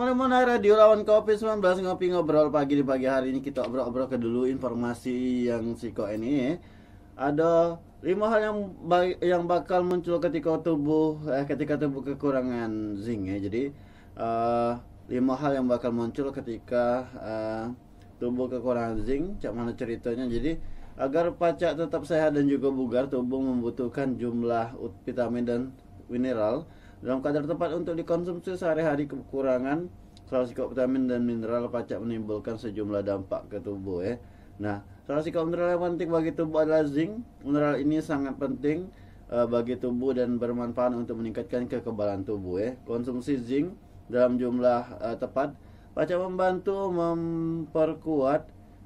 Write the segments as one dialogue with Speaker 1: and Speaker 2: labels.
Speaker 1: Mana-mana radio lawan kopi 19 ngopi ngobrol pagi di pagi hari ini kita obrol-obrol ke dulu informasi yang si ko ini ada lima hal yang yang bakal muncul ketika tubuh eh ketika tubuh kekurangan zinc ya jadi uh, lima hal yang bakal muncul ketika uh, tubuh kekurangan zinc cak mana ceritanya jadi agar pacak tetap sehat dan juga bugar tubuh membutuhkan jumlah vitamin dan mineral dalam kadar tepat untuk dikonsumsi sehari-hari kekurangan kalsium, vitamin dan mineral pacak menimbulkan sejumlah dampak ke tubuh ya nah salasikat mineral yang penting bagi tubuh adalah zinc mineral ini sangat penting uh, bagi tubuh dan bermanfaat untuk meningkatkan kekebalan tubuh ya konsumsi zinc dalam jumlah uh, tepat pacak membantu memperkuat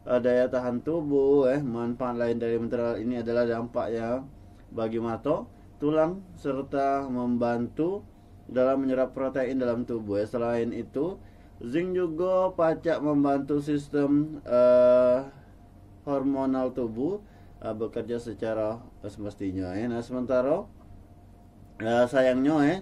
Speaker 1: uh, daya tahan tubuh eh manfaat lain dari mineral ini adalah dampak yang bagi mata tulang serta membantu dalam menyerap protein dalam tubuh. Ya, selain itu, zinc juga pacak membantu sistem uh, hormonal tubuh uh, bekerja secara semestinya. Ya. Nah, sementara uh, sayangnya ya,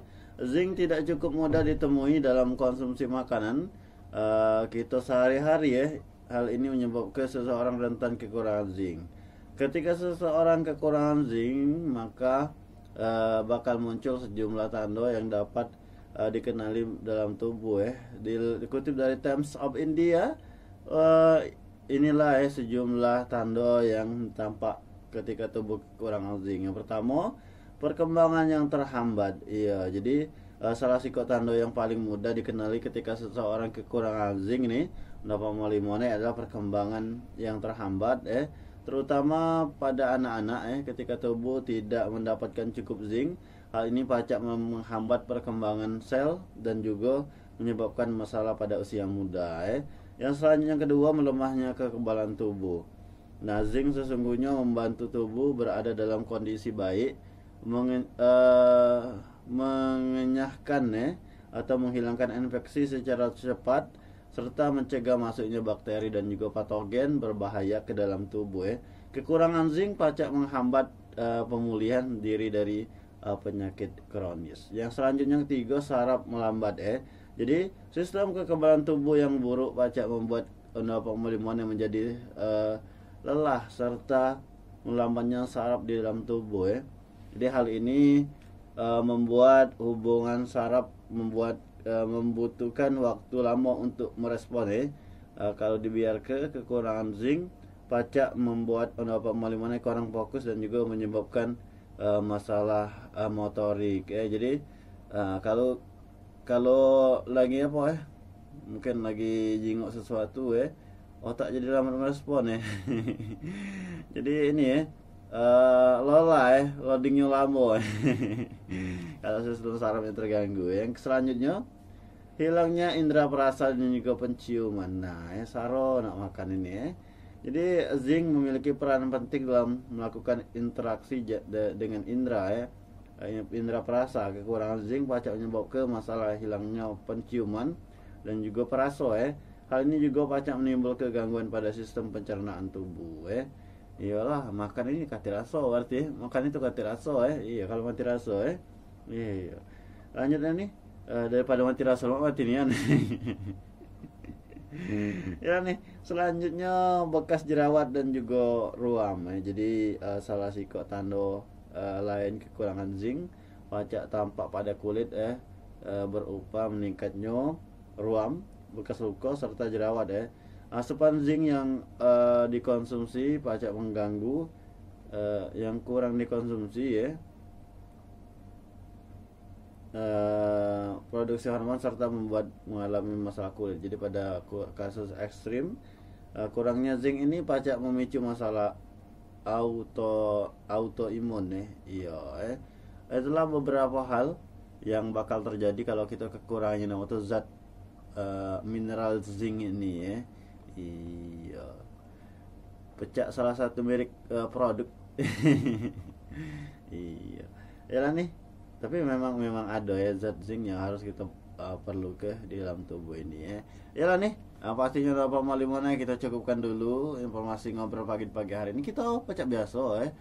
Speaker 1: zinc tidak cukup mudah ditemui dalam konsumsi makanan uh, kita sehari-hari ya. Hal ini menyebabkan seseorang rentan kekurangan zinc. Ketika seseorang kekurangan zinc, maka Eh, bakal muncul sejumlah tanda yang dapat uh, dikenali dalam tubuh ya. Dikutip dari Times of India, uh, inilah ya sejumlah tanda yang tampak ketika tubuh kurang gizi. Yang pertama, perkembangan yang terhambat. Iya, jadi uh, salah sikot tanda yang paling mudah dikenali ketika seseorang kekurangan zinc nih mendapat limone adalah perkembangan yang terhambat eh terutama pada anak-anak ya ketika tubuh tidak mendapatkan cukup zinc hal ini pacak menghambat perkembangan sel dan juga menyebabkan masalah pada usia muda ya yang selanjutnya kedua melemahnya kekebalan tubuh nah zinc sesungguhnya membantu tubuh berada dalam kondisi baik menge uh, mengenyahkan ya atau menghilangkan infeksi secara cepat serta mencegah masuknya bakteri dan juga patogen berbahaya ke dalam tubuh ya. Kekurangan zinc pacak menghambat uh, pemulihan diri dari uh, penyakit kronis. Yang selanjutnya yang ketiga saraf melambat ya. Jadi sistem kekebalan tubuh yang buruk pacak membuat uh, pemulihan yang menjadi uh, lelah serta melambatnya saraf di dalam tubuh ya. Jadi hal ini uh, membuat hubungan saraf membuat uh, membutuhkan waktu lama untuk merespon eh. Uh, kalau dibiarkan kekurangan zinc pacak membuat penapa malimannya kurang fokus dan juga menyebabkan uh, masalah uh, motorik Eh. Jadi uh, kalau kalau lagi apa ya? Eh? Mungkin lagi jingok sesuatu ya. Eh. Otak jadi lama merespon ya. Eh. jadi ini ya. Eh. uh, eh, lolai loadingnya lama kalau sistem yang terganggu yang selanjutnya hilangnya indera perasa dan juga penciuman nah ya saro nak makan ini ya jadi zinc memiliki peran penting dalam melakukan interaksi dengan indera ya indera perasa kekurangan zinc menyebab ke masalah hilangnya penciuman dan juga perasa ya hal ini juga pacak menimbul kegangguan pada sistem pencernaan tubuh ya iyalah makan ini katiraso berarti eh. makan itu katiraso eh iya kalau raso eh iya, iya. lanjutnya nih uh, daripada mati nih ya nih ya nih selanjutnya bekas jerawat dan juga ruam eh. jadi uh, salah kok tando uh, lain kekurangan zinc wajah tampak pada kulit eh uh, berupa meningkatnya ruam bekas luka serta jerawat eh asupan zinc yang uh, dikonsumsi pajak mengganggu uh, yang kurang dikonsumsi ya uh, produksi hormon serta membuat mengalami masalah kulit jadi pada kasus ekstrim uh, kurangnya zinc ini pajak memicu masalah auto autoimun nih iya eh itulah beberapa hal yang bakal terjadi kalau kita kekurangan atau zat uh, mineral zinc ini ya iya pecah salah satu merek uh, produk iya ya nih tapi memang memang ada ya zat zinc yang harus kita uh, eh, perlu ke di dalam tubuh ini ya eh, ya nih uh, pastinya lima Malimona kita cukupkan dulu informasi ngobrol pagi-pagi hari ini kita pecah biasa ya